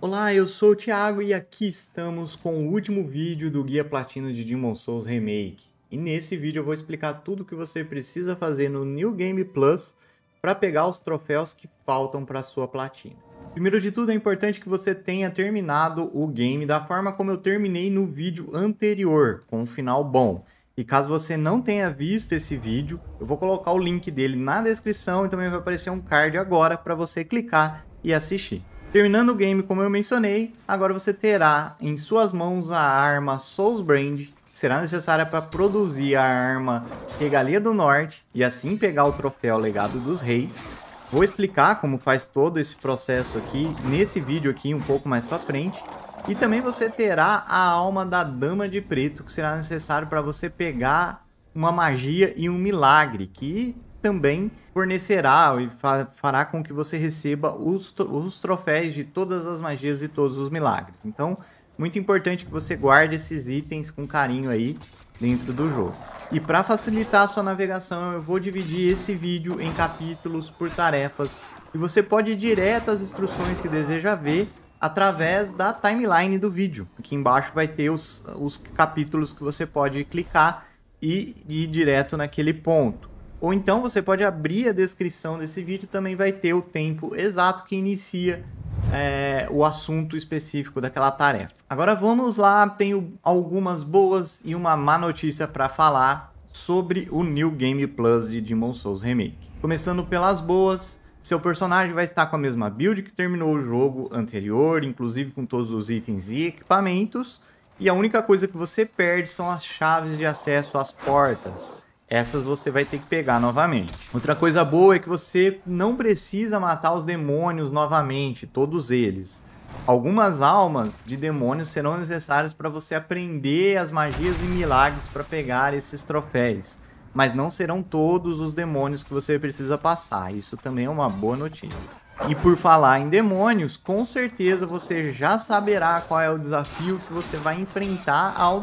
Olá, eu sou o Thiago e aqui estamos com o último vídeo do Guia Platino de Demon Souls Remake. E nesse vídeo eu vou explicar tudo o que você precisa fazer no New Game Plus para pegar os troféus que faltam para sua platina. Primeiro de tudo, é importante que você tenha terminado o game da forma como eu terminei no vídeo anterior, com um final bom. E caso você não tenha visto esse vídeo, eu vou colocar o link dele na descrição e também vai aparecer um card agora para você clicar e assistir. Terminando o game, como eu mencionei, agora você terá em suas mãos a arma Souls Brand, que será necessária para produzir a arma Regalia do Norte e assim pegar o troféu Legado dos Reis. Vou explicar como faz todo esse processo aqui nesse vídeo aqui um pouco mais para frente. E também você terá a alma da Dama de Preto, que será necessário para você pegar uma magia e um milagre, que também fornecerá e fará com que você receba os, os troféus de todas as magias e todos os milagres. Então, muito importante que você guarde esses itens com carinho aí dentro do jogo. E para facilitar a sua navegação, eu vou dividir esse vídeo em capítulos por tarefas e você pode ir direto às instruções que deseja ver através da timeline do vídeo. Aqui embaixo vai ter os, os capítulos que você pode clicar e ir direto naquele ponto. Ou então você pode abrir a descrição desse vídeo, também vai ter o tempo exato que inicia é, o assunto específico daquela tarefa. Agora vamos lá, tenho algumas boas e uma má notícia para falar sobre o New Game Plus de Demon Souls Remake. Começando pelas boas, seu personagem vai estar com a mesma build que terminou o jogo anterior, inclusive com todos os itens e equipamentos, e a única coisa que você perde são as chaves de acesso às portas essas você vai ter que pegar novamente. Outra coisa boa é que você não precisa matar os demônios novamente, todos eles. Algumas almas de demônios serão necessárias para você aprender as magias e milagres para pegar esses troféus. Mas não serão todos os demônios que você precisa passar. Isso também é uma boa notícia. E por falar em demônios, com certeza você já saberá qual é o desafio que você vai enfrentar ao,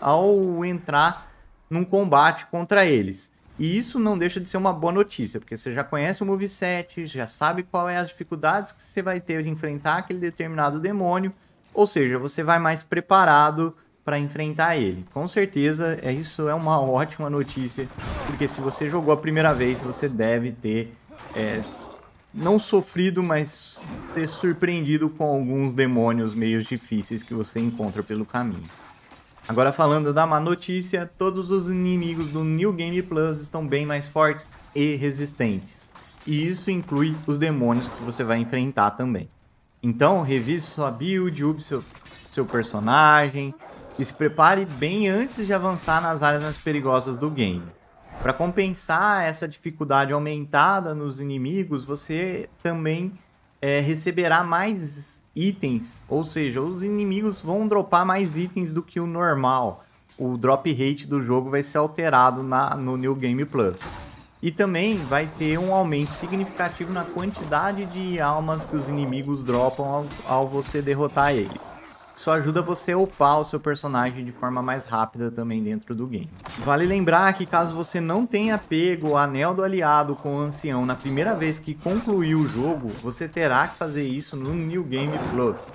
ao entrar num combate contra eles. E isso não deixa de ser uma boa notícia, porque você já conhece o moveset, já sabe qual é as dificuldades que você vai ter de enfrentar aquele determinado demônio, ou seja, você vai mais preparado para enfrentar ele. Com certeza, é isso é uma ótima notícia, porque se você jogou a primeira vez, você deve ter é, não sofrido, mas ter surpreendido com alguns demônios meio difíceis que você encontra pelo caminho. Agora falando da má notícia, todos os inimigos do New Game Plus estão bem mais fortes e resistentes. E isso inclui os demônios que você vai enfrentar também. Então, revise sua build, ube seu, seu personagem e se prepare bem antes de avançar nas áreas mais perigosas do game. Para compensar essa dificuldade aumentada nos inimigos, você também é, receberá mais itens, ou seja, os inimigos vão dropar mais itens do que o normal. O drop rate do jogo vai ser alterado na, no New Game Plus. E também vai ter um aumento significativo na quantidade de almas que os inimigos dropam ao, ao você derrotar eles isso ajuda você a upar o seu personagem de forma mais rápida também dentro do game. Vale lembrar que caso você não tenha pego o Anel do Aliado com o Ancião na primeira vez que concluiu o jogo, você terá que fazer isso no New Game Plus.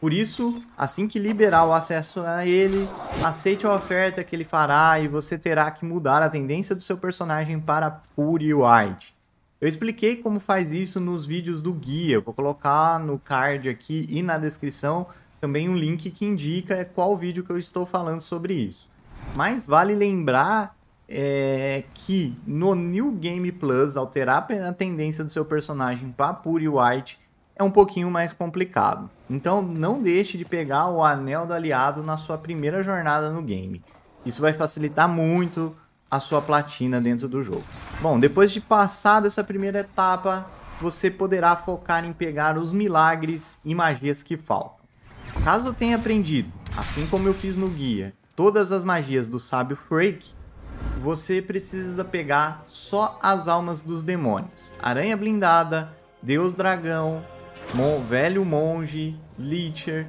Por isso, assim que liberar o acesso a ele, aceite a oferta que ele fará e você terá que mudar a tendência do seu personagem para Pure White. Eu expliquei como faz isso nos vídeos do guia, vou colocar no card aqui e na descrição também um link que indica é qual vídeo que eu estou falando sobre isso. Mas vale lembrar é, que no New Game Plus, alterar a tendência do seu personagem para Puri White é um pouquinho mais complicado. Então não deixe de pegar o Anel do Aliado na sua primeira jornada no game. Isso vai facilitar muito a sua platina dentro do jogo. Bom, depois de passar dessa primeira etapa, você poderá focar em pegar os milagres e magias que faltam. Caso tenha aprendido, assim como eu fiz no guia, todas as magias do sábio Freak, você precisa pegar só as almas dos demônios. Aranha Blindada, Deus Dragão, Mon Velho Monge, Leecher,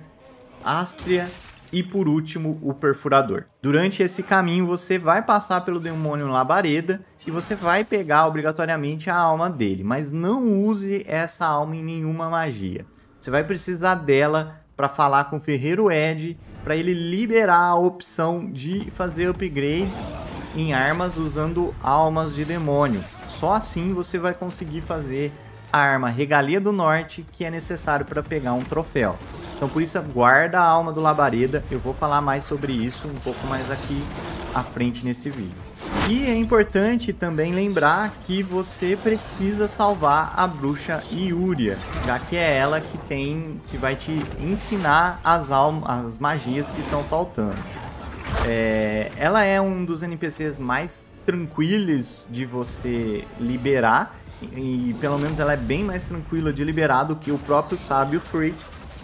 Astria e por último o Perfurador. Durante esse caminho você vai passar pelo demônio Labareda e você vai pegar obrigatoriamente a alma dele, mas não use essa alma em nenhuma magia. Você vai precisar dela para falar com o Ferreiro Ed, para ele liberar a opção de fazer upgrades em armas usando almas de demônio. Só assim você vai conseguir fazer a arma Regalia do Norte, que é necessário para pegar um troféu. Então por isso guarda a alma do Labareda, eu vou falar mais sobre isso um pouco mais aqui à frente nesse vídeo. E é importante também lembrar que você precisa salvar a bruxa Iúria, já que é ela que tem que vai te ensinar as, as magias que estão faltando. É, ela é um dos NPCs mais tranquilos de você liberar, e, e pelo menos ela é bem mais tranquila de liberar do que o próprio sábio Freak.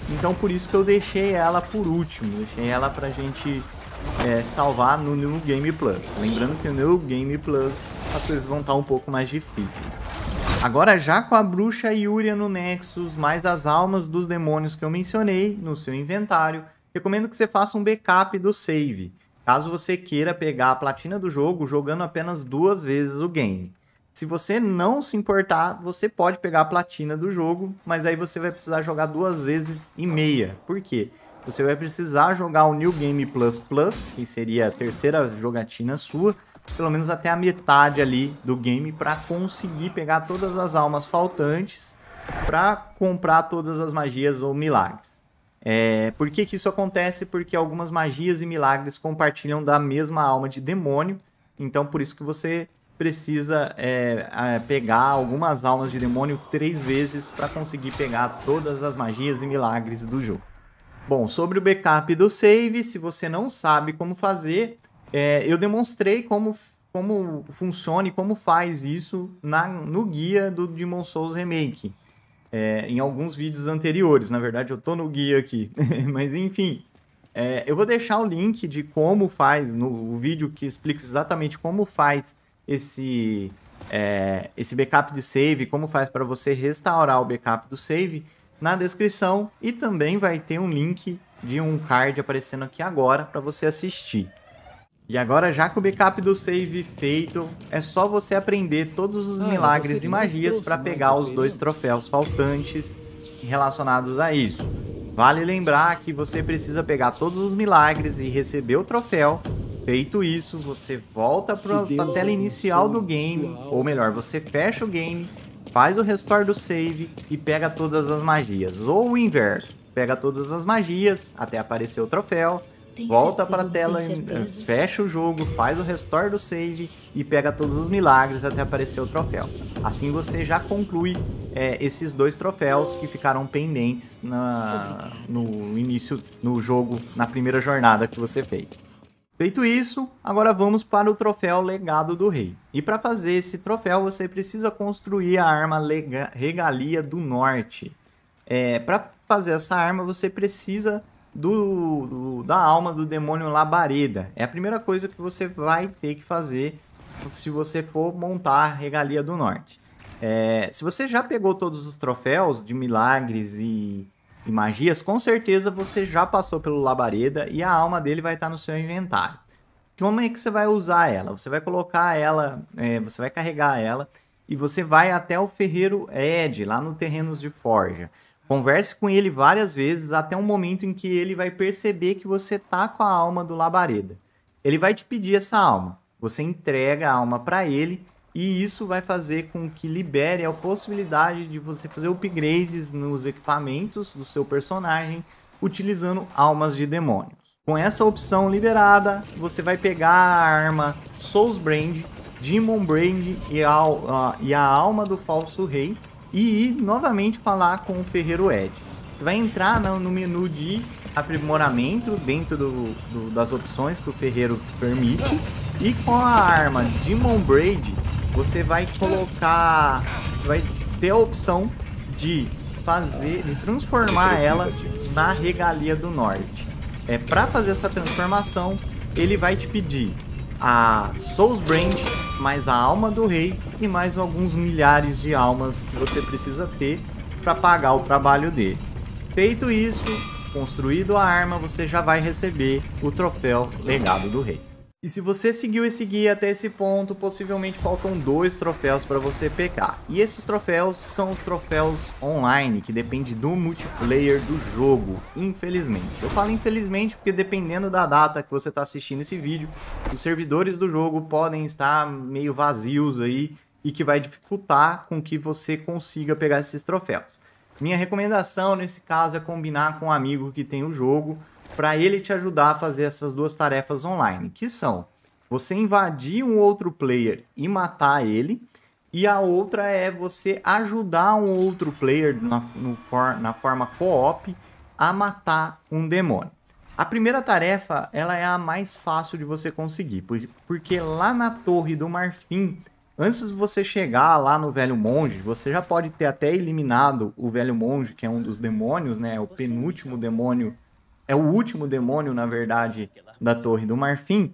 Então por isso que eu deixei ela por último, deixei ela pra gente é, salvar no New Game Plus. Lembrando que no New Game Plus as coisas vão estar tá um pouco mais difíceis. Agora já com a bruxa Yuria no Nexus, mais as almas dos demônios que eu mencionei no seu inventário, recomendo que você faça um backup do save, caso você queira pegar a platina do jogo jogando apenas duas vezes o game. Se você não se importar, você pode pegar a platina do jogo, mas aí você vai precisar jogar duas vezes e meia. Por quê? você vai precisar jogar o New Game Plus Plus, que seria a terceira jogatina sua, pelo menos até a metade ali do game para conseguir pegar todas as almas faltantes para comprar todas as magias ou milagres. É, por que, que isso acontece? Porque algumas magias e milagres compartilham da mesma alma de demônio, então por isso que você precisa é, pegar algumas almas de demônio três vezes para conseguir pegar todas as magias e milagres do jogo. Bom, sobre o backup do save, se você não sabe como fazer, é, eu demonstrei como, como funciona e como faz isso na, no guia do Demon Souls Remake. É, em alguns vídeos anteriores, na verdade eu tô no guia aqui, mas enfim. É, eu vou deixar o link de como faz, no vídeo que explica exatamente como faz esse, é, esse backup de save, como faz para você restaurar o backup do save, na descrição e também vai ter um link de um card aparecendo aqui agora para você assistir. E agora, já com o backup do save feito, é só você aprender todos os ah, milagres e magias para né, pegar os dois troféus faltantes relacionados a isso. Vale lembrar que você precisa pegar todos os milagres e receber o troféu. Feito isso, você volta para a tela inicial do game, ou melhor, você fecha o game faz o restore do save e pega todas as magias. Ou o inverso, pega todas as magias até aparecer o troféu, tem volta para a tela, fecha o jogo, faz o restore do save e pega todos os milagres até aparecer o troféu. Assim você já conclui é, esses dois troféus que ficaram pendentes na, no início, no jogo, na primeira jornada que você fez. Feito isso, agora vamos para o troféu Legado do Rei. E para fazer esse troféu, você precisa construir a arma Lega Regalia do Norte. É, para fazer essa arma, você precisa do, do, da alma do demônio Labareda. É a primeira coisa que você vai ter que fazer se você for montar a Regalia do Norte. É, se você já pegou todos os troféus de milagres e e magias, com certeza você já passou pelo labareda e a alma dele vai estar no seu inventário. Como é que você vai usar ela? Você vai colocar ela, é, você vai carregar ela e você vai até o ferreiro Ed, lá no Terrenos de Forja. Converse com ele várias vezes até um momento em que ele vai perceber que você tá com a alma do labareda. Ele vai te pedir essa alma. Você entrega a alma para ele e isso vai fazer com que libere a possibilidade de você fazer upgrades nos equipamentos do seu personagem utilizando almas de demônios. Com essa opção liberada, você vai pegar a arma Souls Brand, Demon Brand e a, e a alma do Falso Rei e ir novamente falar com o Ferreiro Ed. Você vai entrar no, no menu de aprimoramento dentro do, do, das opções que o Ferreiro permite e com a arma Demon Brand você vai colocar... Você vai ter a opção de fazer, de transformar ela na regalia do norte. É, para fazer essa transformação, ele vai te pedir a Souls Brand, mais a alma do rei e mais alguns milhares de almas que você precisa ter para pagar o trabalho dele. Feito isso, construído a arma, você já vai receber o troféu Legado do Rei. E se você seguiu esse guia até esse ponto, possivelmente faltam dois troféus para você pegar. E esses troféus são os troféus online, que depende do multiplayer do jogo, infelizmente. Eu falo infelizmente porque dependendo da data que você está assistindo esse vídeo, os servidores do jogo podem estar meio vazios aí e que vai dificultar com que você consiga pegar esses troféus. Minha recomendação nesse caso é combinar com um amigo que tem o jogo, para ele te ajudar a fazer essas duas tarefas online, que são você invadir um outro player e matar ele, e a outra é você ajudar um outro player na, for, na forma co-op a matar um demônio. A primeira tarefa ela é a mais fácil de você conseguir, porque lá na Torre do Marfim, antes de você chegar lá no Velho Monge, você já pode ter até eliminado o Velho Monge, que é um dos demônios, né? O penúltimo demônio é o último demônio, na verdade, da Torre do Marfim,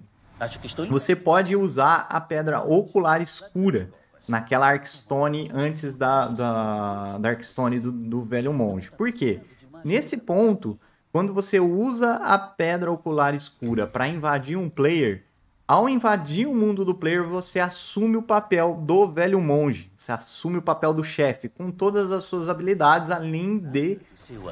você pode usar a pedra ocular escura naquela Arkstone antes da, da, da Arkstone do, do Velho Monge. Por quê? Nesse ponto, quando você usa a pedra ocular escura para invadir um player, ao invadir o mundo do player, você assume o papel do Velho Monge. Você assume o papel do chefe, com todas as suas habilidades, além de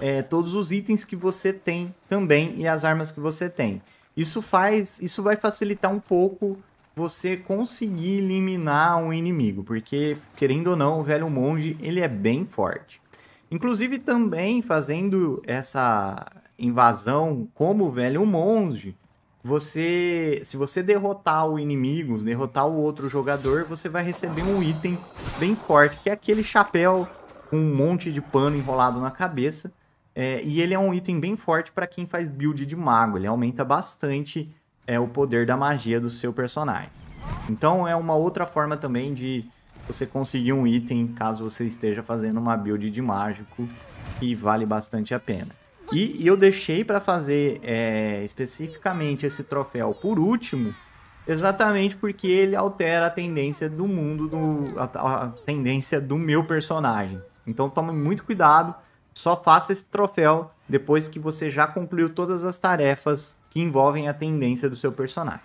é, todos os itens que você tem também e as armas que você tem. Isso faz, isso vai facilitar um pouco você conseguir eliminar um inimigo, porque querendo ou não, o velho monge ele é bem forte. Inclusive também fazendo essa invasão como o velho monge, você, se você derrotar o inimigo, derrotar o outro jogador, você vai receber um item bem forte, que é aquele chapéu com um monte de pano enrolado na cabeça. É, e ele é um item bem forte para quem faz build de mago. Ele aumenta bastante é, o poder da magia do seu personagem. Então é uma outra forma também de você conseguir um item caso você esteja fazendo uma build de mágico que vale bastante a pena. E, e eu deixei para fazer é, especificamente esse troféu por último, exatamente porque ele altera a tendência do mundo, do, a, a tendência do meu personagem. Então tome muito cuidado, só faça esse troféu depois que você já concluiu todas as tarefas que envolvem a tendência do seu personagem.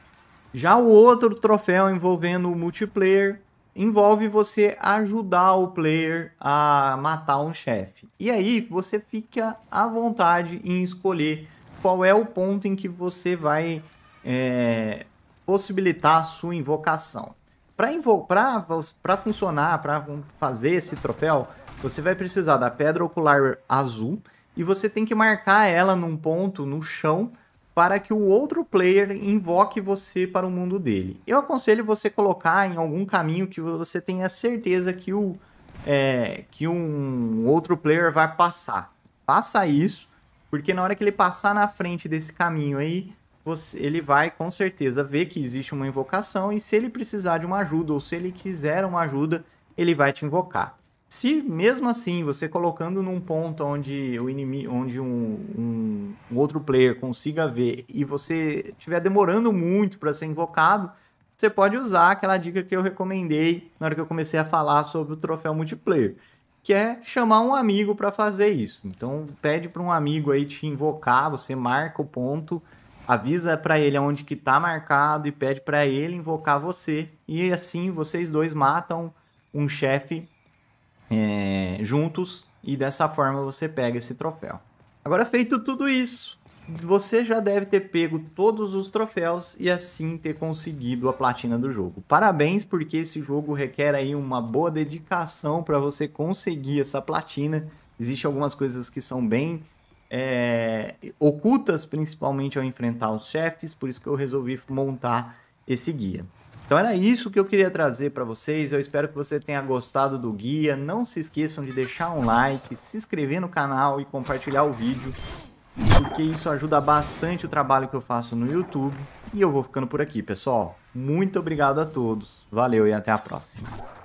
Já o outro troféu envolvendo o multiplayer envolve você ajudar o player a matar um chefe. E aí você fica à vontade em escolher qual é o ponto em que você vai é, possibilitar a sua invocação. Para funcionar, para fazer esse troféu, você vai precisar da pedra ocular azul e você tem que marcar ela num ponto no chão para que o outro player invoque você para o mundo dele. Eu aconselho você colocar em algum caminho que você tenha certeza que, o, é, que um outro player vai passar. Passa isso, porque na hora que ele passar na frente desse caminho aí, você, ele vai com certeza ver que existe uma invocação e se ele precisar de uma ajuda ou se ele quiser uma ajuda, ele vai te invocar. Se mesmo assim você colocando num ponto onde o inimigo, onde um, um, um outro player consiga ver e você estiver demorando muito para ser invocado, você pode usar aquela dica que eu recomendei na hora que eu comecei a falar sobre o troféu multiplayer, que é chamar um amigo para fazer isso. Então pede para um amigo aí te invocar, você marca o ponto avisa para ele onde que tá marcado e pede para ele invocar você. E assim vocês dois matam um chefe é, juntos e dessa forma você pega esse troféu. Agora feito tudo isso, você já deve ter pego todos os troféus e assim ter conseguido a platina do jogo. Parabéns porque esse jogo requer aí uma boa dedicação para você conseguir essa platina. Existem algumas coisas que são bem é, ocultas, principalmente ao enfrentar os chefes, por isso que eu resolvi montar esse guia. Então era isso que eu queria trazer para vocês. Eu espero que você tenha gostado do guia. Não se esqueçam de deixar um like, se inscrever no canal e compartilhar o vídeo, porque isso ajuda bastante o trabalho que eu faço no YouTube. E eu vou ficando por aqui, pessoal. Muito obrigado a todos. Valeu e até a próxima.